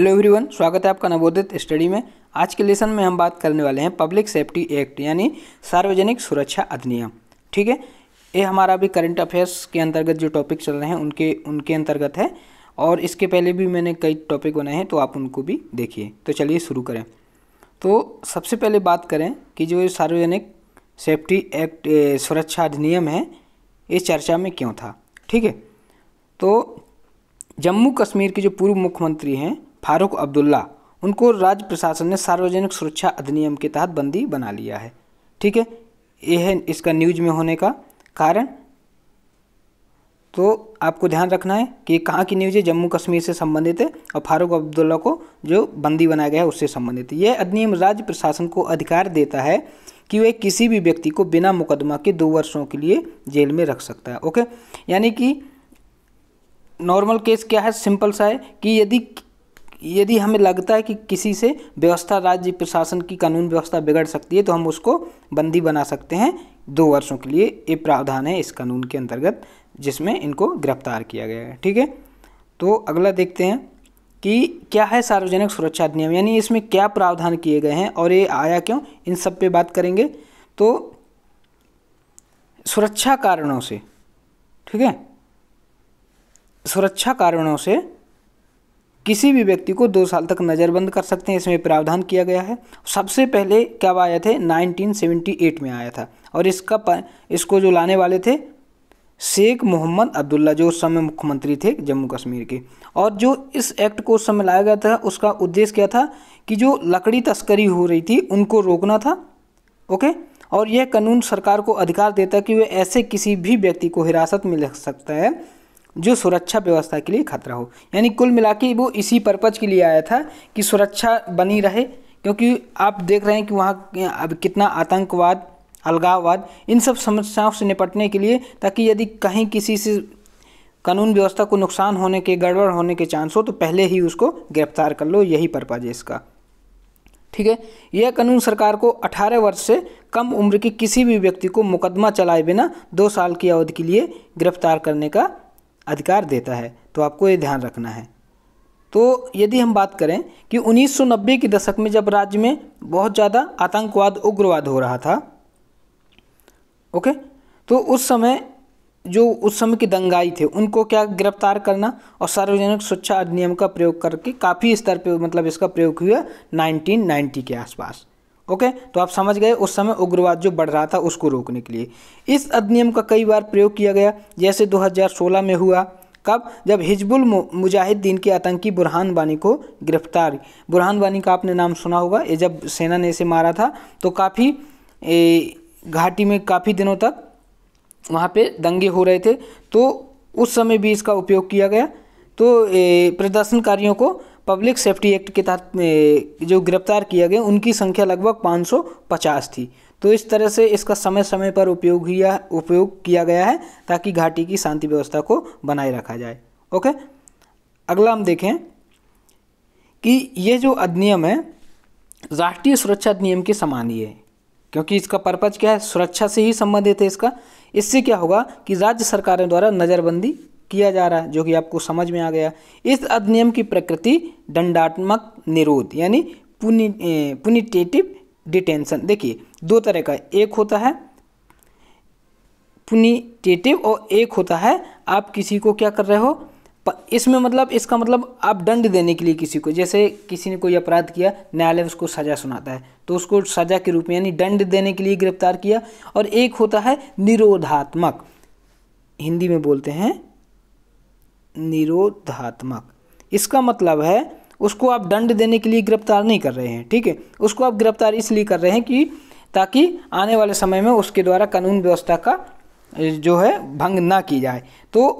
hello everyone स्वागत है आपका नवोदित स्टडी में आज के लेसन में हम बात करने वाले हैं पब्लिक सेफ्टी एक्ट यानी सार्वजनिक सुरक्षा अधिनियम ठीक है ये हमारा अभी करंट अफेयर्स के अंतर्गत जो टॉपिक चल रहे हैं उनके उनके अंतर्गत है और इसके पहले भी मैंने कई टॉपिक बनाए हैं तो आप उनको भी देखिए तो चलिए शुरू करें तो सबसे पहले बात करें कि जो सार्वजनिक सेफ्टी एक्ट सुरक्षा अधिनियम है ये चर्चा में क्यों था ठीक है तो जम्मू कश्मीर के जो पूर्व मुख्यमंत्री हैं फारूक अब्दुल्ला उनको राज्य प्रशासन ने सार्वजनिक सुरक्षा अधिनियम के तहत बंदी बना लिया है ठीक है ये है इसका न्यूज में होने का कारण तो आपको ध्यान रखना है कि कहाँ की न्यूज है जम्मू कश्मीर से संबंधित है और फारूक अब्दुल्ला को जो बंदी बनाया गया है उससे संबंधित है यह अधिनियम राज्य प्रशासन को अधिकार देता है कि वह किसी भी व्यक्ति को बिना मुकदमा के दो वर्षों के लिए जेल में रख सकता है ओके यानी कि नॉर्मल केस क्या है सिंपल सा है कि यदि यदि हमें लगता है कि किसी से व्यवस्था राज्य प्रशासन की कानून व्यवस्था बिगड़ सकती है तो हम उसको बंदी बना सकते हैं दो वर्षों के लिए ये प्रावधान है इस कानून के अंतर्गत जिसमें इनको गिरफ्तार किया गया है ठीक है तो अगला देखते हैं कि क्या है सार्वजनिक सुरक्षा अधिनियम यानी इसमें क्या प्रावधान किए गए हैं और ये आया क्यों इन सब पे बात करेंगे तो सुरक्षा कारणों से ठीक है सुरक्षा कारणों से किसी भी व्यक्ति को दो साल तक नज़रबंद कर सकते हैं इसमें प्रावधान किया गया है सबसे पहले क्या आया थे 1978 में आया था और इसका इसको जो लाने वाले थे शेख मोहम्मद अब्दुल्ला जो उस समय मुख्यमंत्री थे जम्मू कश्मीर के और जो इस एक्ट को उस समय लाया गया था उसका उद्देश्य क्या था कि जो लकड़ी तस्करी हो रही थी उनको रोकना था ओके और यह कानून सरकार को अधिकार देता कि वह ऐसे किसी भी व्यक्ति को हिरासत में रख सकता है जो सुरक्षा व्यवस्था के लिए खतरा हो यानी कुल मिला के वो इसी पर्पज़ के लिए आया था कि सुरक्षा बनी रहे क्योंकि आप देख रहे हैं कि वहाँ अब कितना आतंकवाद अलगाववाद इन सब समस्याओं से निपटने के लिए ताकि यदि कहीं किसी से कानून व्यवस्था को नुकसान होने के गड़बड़ होने के चांस हो तो पहले ही उसको गिरफ्तार कर लो यही पर्पज है इसका ठीक है यह कानून सरकार को 18 वर्ष से कम उम्र के किसी भी व्यक्ति को मुकदमा चलाए बिना दो साल की अवधि के लिए गिरफ्तार करने का अधिकार देता है तो आपको ये ध्यान रखना है तो यदि हम बात करें कि 1990 के दशक में जब राज्य में बहुत ज़्यादा आतंकवाद उग्रवाद हो रहा था ओके तो उस समय जो उस समय के दंगाई थे उनको क्या गिरफ्तार करना और सार्वजनिक स्वच्छा अधिनियम का प्रयोग करके काफ़ी स्तर पे मतलब इसका प्रयोग हुआ 1990 के आसपास ओके तो आप समझ गए उस समय उग्रवाद जो बढ़ रहा था उसको रोकने के लिए इस अधिनियम का कई बार प्रयोग किया गया जैसे 2016 में हुआ कब जब हिजबुल मुजाहिदीन के आतंकी बुरहान वानी को गिरफ्तार बुरहान वानी का आपने नाम सुना होगा ये जब सेना ने इसे मारा था तो काफ़ी घाटी में काफ़ी दिनों तक वहाँ पे दंगे हो रहे थे तो उस समय भी इसका उपयोग किया गया तो प्रदर्शनकारियों को पब्लिक सेफ्टी एक्ट के तहत जो गिरफ्तार किया गया उनकी संख्या लगभग 550 थी तो इस तरह से इसका समय समय पर उपयोग किया उपयोग किया गया है ताकि घाटी की शांति व्यवस्था को बनाए रखा जाए ओके अगला हम देखें कि ये जो अधिनियम है राष्ट्रीय सुरक्षा अधिनियम के समान ही है क्योंकि इसका पर्पज क्या है सुरक्षा से ही संबंधित है इसका इससे क्या होगा कि राज्य सरकारों द्वारा नज़रबंदी किया जा रहा है जो कि आपको समझ में आ गया इस अधिनियम की प्रकृति दंडात्मक निरोध यानी पुनि पुनिटेटिव डिटेंशन देखिए दो तरह का एक होता है पुनिटेटिव और एक होता है आप किसी को क्या कर रहे हो इसमें मतलब इसका मतलब आप दंड देने के लिए किसी को जैसे किसी ने कोई अपराध किया न्यायालय उसको सज़ा सुनाता है तो उसको सज़ा के रूप में यानी दंड देने के लिए गिरफ्तार किया और एक होता है निरोधात्मक हिंदी में बोलते हैं निरोधात्मक इसका मतलब है उसको आप दंड देने के लिए गिरफ्तार नहीं कर रहे हैं ठीक है उसको आप गिरफ्तार इसलिए कर रहे हैं कि ताकि आने वाले समय में उसके द्वारा कानून व्यवस्था का जो है भंग ना की जाए तो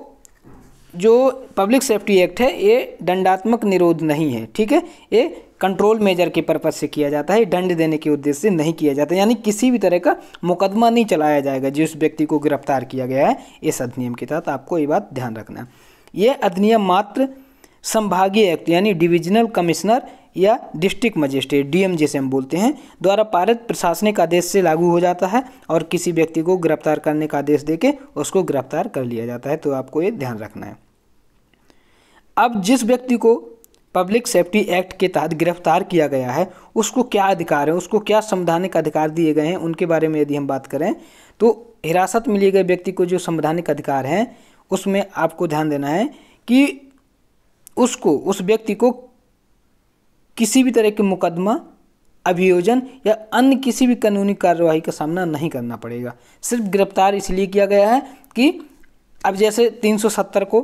जो पब्लिक सेफ्टी एक्ट है ये दंडात्मक निरोध नहीं है ठीक है ये कंट्रोल मेजर के पर्पज से किया जाता है दंड देने के उद्देश्य से नहीं किया जाता यानी किसी भी तरह का मुकदमा नहीं चलाया जाएगा जिस व्यक्ति को गिरफ्तार किया गया है इस अधिनियम के तहत आपको ये बात ध्यान रखना है ये अधिनियम मात्र संभागीय एक्ट यानी डिविजनल कमिश्नर या डिस्ट्रिक्ट मजिस्ट्रेट डीएम जिसे हम बोलते हैं द्वारा पारित प्रशासनिक आदेश से लागू हो जाता है और किसी व्यक्ति को गिरफ्तार करने का आदेश देके उसको गिरफ्तार कर लिया जाता है तो आपको ये ध्यान रखना है अब जिस व्यक्ति को पब्लिक सेफ्टी एक्ट के तहत गिरफ्तार किया गया है उसको क्या अधिकार है उसको क्या संवैधानिक अधिकार दिए गए हैं उनके बारे में यदि हम बात करें तो हिरासत में लिए गए व्यक्ति को जो संवैधानिक अधिकार हैं उसमें आपको ध्यान देना है कि उसको उस व्यक्ति को किसी भी तरह के मुकदमा अभियोजन या अन्य किसी भी कानूनी कार्रवाई का सामना नहीं करना पड़ेगा सिर्फ गिरफ्तार इसलिए किया गया है कि अब जैसे 370 को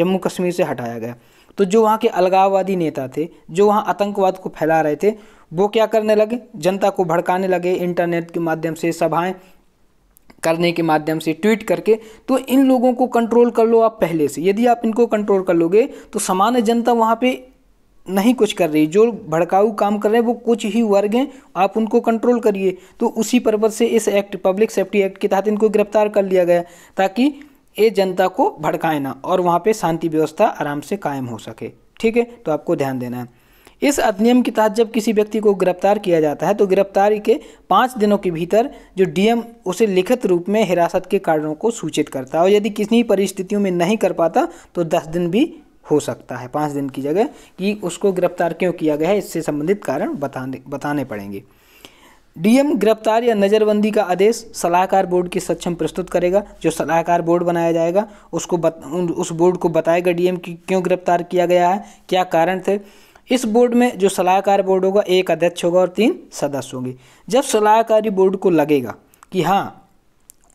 जम्मू कश्मीर से हटाया गया तो जो वहाँ के अलगाववादी नेता थे जो वहाँ आतंकवाद को फैला रहे थे वो क्या करने लगे जनता को भड़काने लगे इंटरनेट के माध्यम से सभाएं करने के माध्यम से ट्वीट करके तो इन लोगों को कंट्रोल कर लो आप पहले से यदि आप इनको कंट्रोल कर लोगे तो सामान्य जनता वहाँ पे नहीं कुछ कर रही जो भड़काऊ काम कर रहे हैं वो कुछ ही वर्ग हैं आप उनको कंट्रोल करिए तो उसी पर्पज़ से इस एक्ट पब्लिक सेफ्टी एक्ट के तहत इनको गिरफ्तार कर लिया गया ताकि ये जनता को भड़काए ना और वहाँ पर शांति व्यवस्था आराम से कायम हो सके ठीक है तो आपको ध्यान देना है इस अधिनियम के तहत जब किसी व्यक्ति को गिरफ्तार किया जाता है तो गिरफ्तारी के पाँच दिनों के भीतर जो डीएम उसे लिखित रूप में हिरासत के कारणों को सूचित करता है और यदि किसी परिस्थितियों में नहीं कर पाता तो दस दिन भी हो सकता है पाँच दिन की जगह कि उसको गिरफ्तार क्यों किया गया है इससे संबंधित कारण बताने बताने पड़ेंगे डीएम गिरफ्तार या नज़रबंदी का आदेश सलाहकार बोर्ड के सक्षम प्रस्तुत करेगा जो सलाहकार बोर्ड बनाया जाएगा उसको बत, उस बोर्ड को बताएगा डीएम कि क्यों गिरफ्तार किया गया है क्या कारण थे इस बोर्ड में जो सलाहकार बोर्ड होगा एक अध्यक्ष होगा और तीन सदस्य होंगे जब सलाहकारी बोर्ड को लगेगा कि हाँ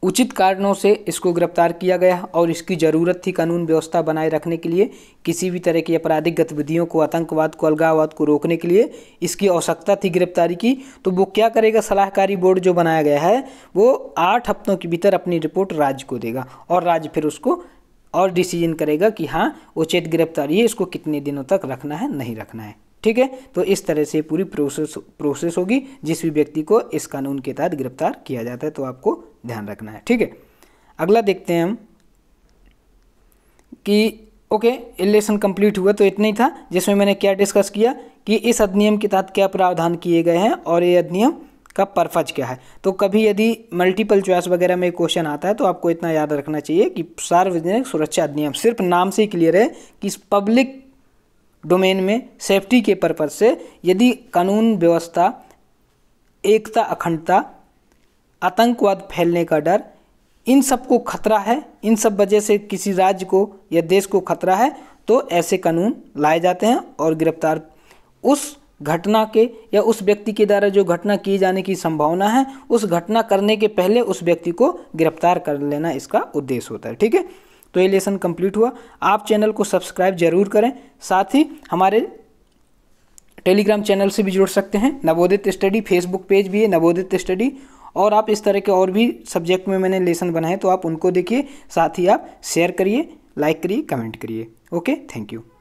उचित कारणों से इसको गिरफ्तार किया गया और इसकी ज़रूरत थी कानून व्यवस्था बनाए रखने के लिए किसी भी तरह की आपराधिक गतिविधियों को आतंकवाद को अलगाववाद को रोकने के लिए इसकी आवश्यकता थी गिरफ्तारी की तो वो क्या करेगा सलाहकारी बोर्ड जो बनाया गया है वो आठ हफ्तों के भीतर अपनी रिपोर्ट राज्य को देगा और राज्य फिर उसको और डिसीजन करेगा कि हाँ उचित गिरफ्तारी इसको कितने दिनों तक रखना है नहीं रखना है ठीक है तो इस तरह से पूरी प्रोसेस प्रोसेस होगी जिस भी व्यक्ति को इस कानून के तहत गिरफ्तार किया जाता है तो आपको ध्यान रखना है ठीक है अगला देखते हैं हम कि ओके इलेक्शन कंप्लीट हुआ तो इतना ही था जिसमें मैंने क्या डिस्कस किया कि इस अधिनियम के तहत क्या प्रावधान किए गए हैं और ये अधिनियम का पर्पज़ क्या है तो कभी यदि मल्टीपल चॉइस वगैरह में क्वेश्चन आता है तो आपको इतना याद रखना चाहिए कि सार्वजनिक सुरक्षा अधिनियम सिर्फ नाम से ही क्लियर है कि पब्लिक डोमेन में सेफ्टी के पर्पज़ से यदि कानून व्यवस्था एकता अखंडता आतंकवाद फैलने का डर इन सब को खतरा है इन सब वजह से किसी राज्य को या देश को खतरा है तो ऐसे कानून लाए जाते हैं और गिरफ्तार उस घटना के या उस व्यक्ति के द्वारा जो घटना किए जाने की संभावना है उस घटना करने के पहले उस व्यक्ति को गिरफ्तार कर लेना इसका उद्देश्य होता है ठीक है तो ये लेसन कंप्लीट हुआ आप चैनल को सब्सक्राइब जरूर करें साथ ही हमारे टेलीग्राम चैनल से भी जुड़ सकते हैं नवोदित स्टडी फेसबुक पेज भी है नवोदित स्टडी और आप इस तरह के और भी सब्जेक्ट में मैंने लेसन बनाए तो आप उनको देखिए साथ ही आप शेयर करिए लाइक करिए कमेंट करिए ओके थैंक यू